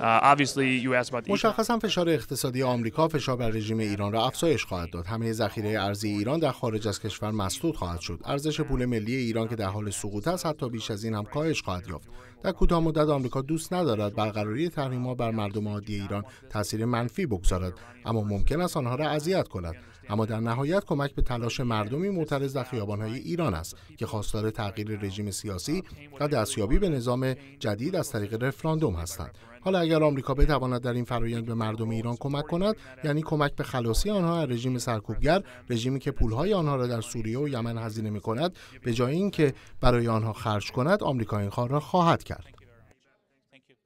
Uh, مشخصا فشار اقتصادی آمریکا فشار بر رژیم ایران را افزایش خواهد داد همه ذخیره ارزی ایران در خارج از کشور مسدود خواهد شد ارزش پول ملی ایران که در حال سقوط است حتی بیش از این هم کاهش خواهد یافت در کوتاه مدت آمریکا دوست ندارد برقراری ها بر مردم عادی ایران تاثیر منفی بگذارد اما ممکن است آنها را اذیت کند اما در نهایت کمک به تلاش مردمی معترض در خیابانهای ایران است که خواستار تغییر رژیم سیاسی و دستیابی به نظام جدید از طریق رفراندوم هستند حالا اگر آمریکا بتواند در این فرایند به مردم ایران کمک کند یعنی کمک به خلاصی آنها از رژیم سرکوبگر رژیمی که پولهای آنها را در سوریه و یمن هزینه می کند به جای اینکه برای آنها خرج کند آمریکا این کار را خواهد کرد